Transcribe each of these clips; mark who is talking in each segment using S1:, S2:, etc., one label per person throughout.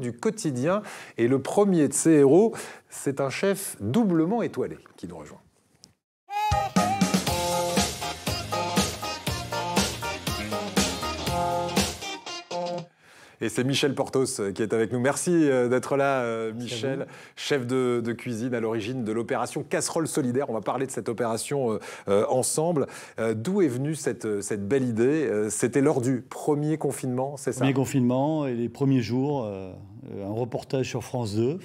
S1: du quotidien. Et le premier de ces héros, c'est un chef doublement étoilé qui nous rejoint. Et c'est Michel Portos euh, qui est avec nous. Merci euh, d'être là, euh, Michel, chef de, cuisine à l'origine de l'opération Casserole Solidaire. On va parler de cette opération ensemble. D'où est venue cette, cette belle idée C'était lors du premier confinement, c'est ça Premier
S2: confinement et les premiers jours un reportage sur France 2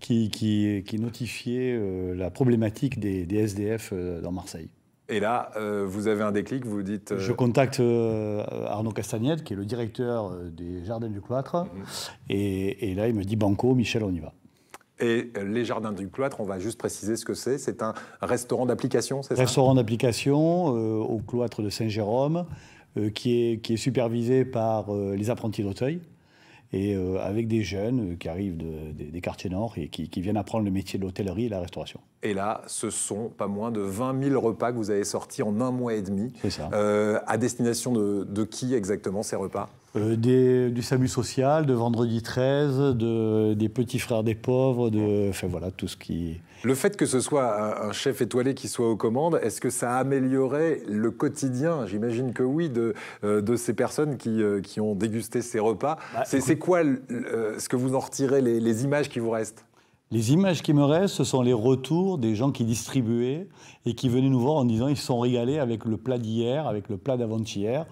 S2: qui, qui, notifiait la problématique des, SDF dans Marseille.
S1: Et là, euh, vous avez un déclic, vous dites. Euh, Je contacte
S2: euh, Arnaud Castagnette, qui est le directeur des Jardins du Cloître. Mhm. Et, là, il me dit Banco, Michel, on y va.
S1: Et les Jardins du Cloître, on va juste préciser ce que c'est. C'est un restaurant d'application, c'est ça Restaurant
S2: d'application au cloître de Saint-Jérôme, qui est, qui, est, supervisé par les apprentis d'Auteuil. Et avec des jeunes qui arrivent des, quartiers nord et qui, qui viennent apprendre le métier de l'hôtellerie et la restauration.
S1: Et là, ce sont pas moins de 20 000 repas que vous avez sortis en un mois et demi.
S2: C'est Ça. Euh, à
S1: destination de, qui exactement ces repas
S2: euh, Du SAMU social, de Vendredi 13, des Petits Frères des Pauvres, de, enfin voilà, tout ce qui...
S1: Le fait que ce soit un, chef étoilé qui soit aux commandes, est-ce que ça a amélioré le quotidien J'imagine que oui, de, euh, de ces personnes qui, qui ont dégusté ces repas. Bah, c'est quoi ce que vous en retirez, les images qui vous restent
S2: les images qui me restent, ce sont les retours des gens qui distribuaient et qui venaient nous voir en disant ils sont régalés avec le plat d'hier, avec le plat d'avant-hier.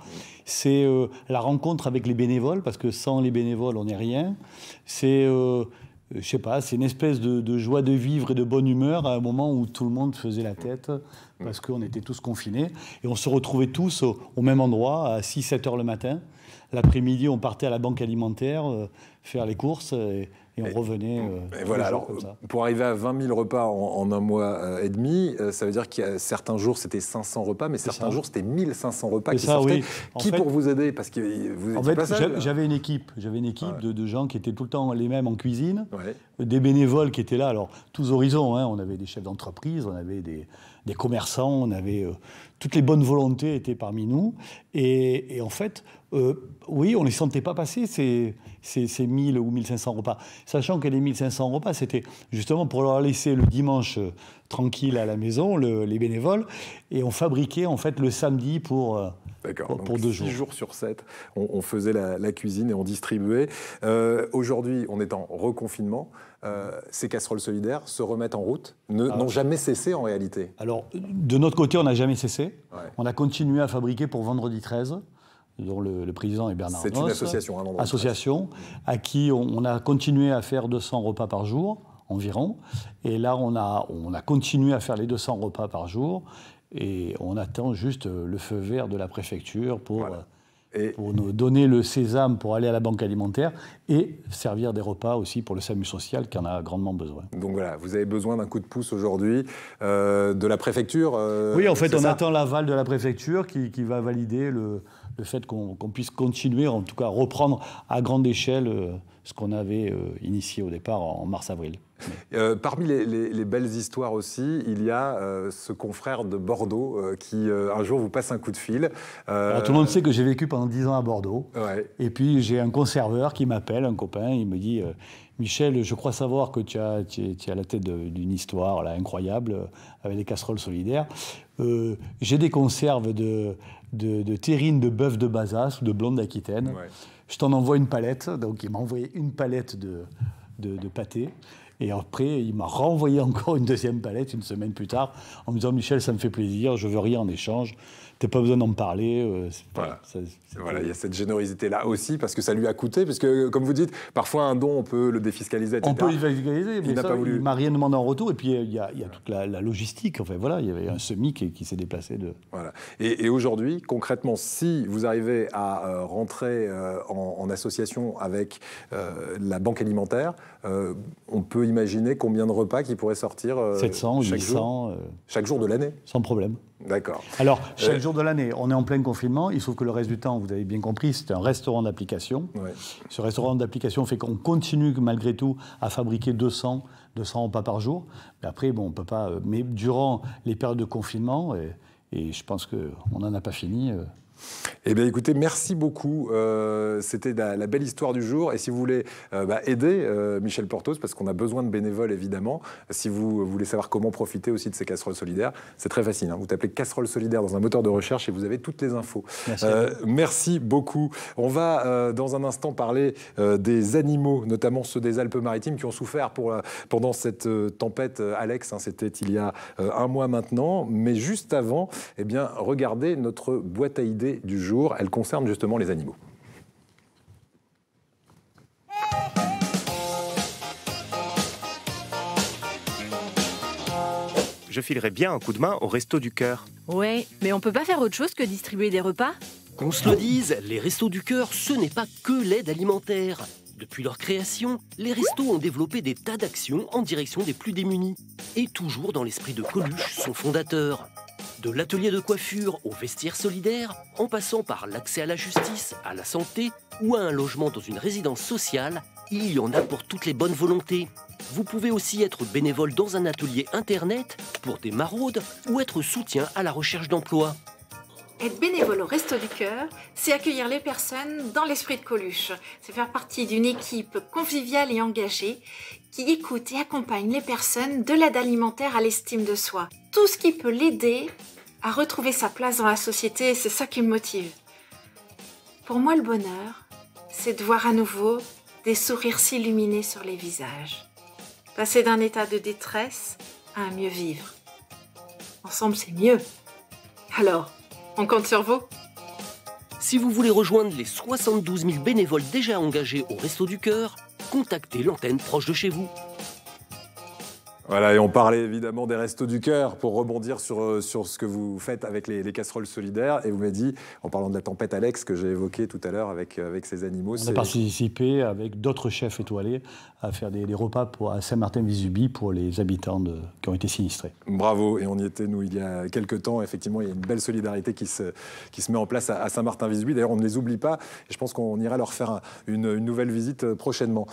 S2: C'est euh, la rencontre avec les bénévoles, parce que sans les bénévoles, on n'est rien. C'est, euh, je sais pas, c'est une espèce de, joie de vivre et de bonne humeur à un moment où tout le monde faisait la tête, parce qu'on était tous confinés. Et on se retrouvait tous au, même endroit, à 6-7 heures le matin. L'après-midi, on partait à la banque alimentaire euh, faire les courses. Et, et on revenait. Euh, voilà, alors,
S1: pour arriver à 20 000 repas en, un mois euh, et demi, euh, ça veut dire qu'il y a certains jours c'était 500 repas, mais certains jours c'était 1500 repas qui sortaient. Qui pour vous aider Parce que vous en fait, hein.
S2: J'avais une équipe, j'avais une équipe de, gens qui étaient tout le temps les mêmes en cuisine, des bénévoles qui étaient là, alors tous horizons, hein, on avait des chefs d'entreprise, on avait des, commerçants, on avait. toutes les bonnes volontés étaient parmi nous. Et, et en fait, euh, oui, on ne les sentait pas passer, ces, ces, ces, 1000 ou 1500 repas. Sachant que les 1500 repas, c'était justement pour leur laisser le dimanche euh, tranquille à la maison, les bénévoles, et on fabriquait en fait le samedi pour... Euh, pour, deux jours.
S1: jours sur sept, on, faisait la, cuisine et on distribuait. Aujourd'hui, on est en reconfinement. ces casseroles solidaires se remettent en route, ah. n'ont jamais cessé en réalité. Alors,
S2: de notre côté, on n'a jamais cessé. On a continué à fabriquer pour vendredi 13 dont le, président est Bernard C'est une association, hein, Association, à qui on, a continué à faire 200 repas par jour environ. Et là, on a, on a continué à faire les 200 repas par jour. Et on attend juste euh, le feu vert de la préfecture euh, pour, nous donner le sésame pour aller à la banque alimentaire et servir des repas aussi pour le SAMU social qui en a grandement besoin.
S1: Donc voilà, vous avez besoin d'un coup de pouce aujourd'hui euh, de la préfecture Oui, en fait, on attend
S2: l'aval de la préfecture qui va valider le, le fait qu'on puisse continuer, en tout cas reprendre à grande échelle euh, ce qu'on avait euh, initié au départ en mars-avril.
S1: Euh, parmi les, belles histoires aussi, il y a ce confrère de Bordeaux qui un jour vous passe un coup de fil. tout le monde sait
S2: que j'ai vécu pendant 10 ans à Bordeaux. Et puis j'ai un conserveur qui m'appelle, un copain, il me dit Michel, je crois savoir que tu, as, la tête d'une histoire là, incroyable euh, avec les casseroles solidaires. Euh, j'ai des conserves de, de, de terrine de bœuf de Bazas ou de blonde d'Aquitaine. Je t'en envoie une palette. Donc, il m'a envoyé une palette de, de, de pâté. Et après, il m'a renvoyé encore une deuxième palette une semaine plus tard en me disant Michel, ça me fait plaisir, je veux rien en échange. T'as pas besoin d'en parler. Euh,
S1: voilà. il y a cette générosité-là aussi, parce que ça lui a coûté, parce que, euh, comme vous dites, parfois un don, on peut le défiscaliser, On peut le défiscaliser, mais il pas voulu... m'a
S2: rien demandé en retour. Et puis, euh, il y a, toute la, logistique. Enfin, voilà, il y avait un semi qui, qui s'est déplacé. De...
S1: Voilà. Et, aujourd'hui, concrètement, si vous arrivez à rentrer en, association avec la banque alimentaire, on peut imaginer combien de repas qui pourraient sortir 700, euh, chaque 800, euh, chaque jour de l'année Sans problème. D'accord. Alors, euh, chaque
S2: jour de l'année, on est en plein confinement. Il se trouve que le reste du temps, vous avez bien compris, c'est un restaurant d'application. Ce restaurant d'application fait qu'on continue malgré tout à fabriquer 200, 200 repas par jour. Mais après, bon, on peut pas. Mais durant les périodes de confinement, et, et je pense qu'on n'en a pas fini. Eh
S1: bien, écoutez, merci beaucoup. Euh, c'était la, belle histoire du jour. Et si vous voulez euh, bah, aider euh, Michel Portos, parce qu'on a besoin de bénévoles, évidemment, si vous voulez savoir comment profiter aussi de ces casseroles solidaires, c'est très facile. Hein. Vous tapez casserole solidaire dans un moteur de recherche et vous avez toutes les infos. Merci, beaucoup. On va, dans un instant, parler des animaux, notamment ceux des Alpes-Maritimes, qui ont souffert pendant cette tempête. Alex, hein. c'était il y a un mois maintenant. Mais juste avant, eh bien, regardez notre boîte à idées du jour. Elle concerne justement les animaux.
S2: Je filerai bien un coup de main au resto du cœur. Ouais, mais on peut pas faire autre chose que distribuer des repas Qu'on se le dise, les restos du cœur, ce n'est pas que l'aide alimentaire. Depuis leur création, les restos ont développé des tas d'actions en direction des plus démunis. Et toujours dans l'esprit de Coluche, son fondateur. De l'atelier de coiffure au vestiaire solidaire, en passant par l'accès à la justice, à la santé ou à un logement dans une résidence sociale, il y en a pour toutes les bonnes volontés. Vous pouvez aussi être bénévole dans un atelier internet pour des maraudes ou être soutien à la recherche d'emploi.
S1: Être bénévole au Resto du Cœur, c'est accueillir les personnes dans l'esprit de Coluche. C'est faire partie d'une équipe conviviale et engagée qui écoute et accompagne les personnes de l'aide alimentaire à l'estime de soi. Tout ce qui peut l'aider à retrouver sa place dans la société, c'est ça qui me motive. Pour moi, le bonheur, c'est de voir à nouveau des sourires s'illuminer sur les visages. Passer d'un état de détresse à un mieux vivre.
S2: Ensemble, c'est mieux. Alors, on compte sur vous. Si vous voulez rejoindre les 72 000 bénévoles déjà engagés au Resto du Cœur, contactez l'antenne proche de chez vous.
S1: Voilà, et on parlait évidemment des restos du cœur pour rebondir sur, euh, sur ce que vous faites avec les, casseroles solidaires. Et vous m'avez dit, en parlant de la tempête Alex que j'ai évoquée tout à l'heure avec, euh, avec ces animaux. On a
S2: participé avec d'autres chefs étoilés à faire des, repas pour, à saint martin Visubi pour les habitants de, qui ont été sinistrés.
S1: Bravo, et on y était, nous, il y a quelques temps. Effectivement, il y a une belle solidarité qui se, qui se met en place à, saint martin Visubi. D'ailleurs, on ne les oublie pas. Et je pense qu'on ira leur faire une, nouvelle visite euh, prochainement.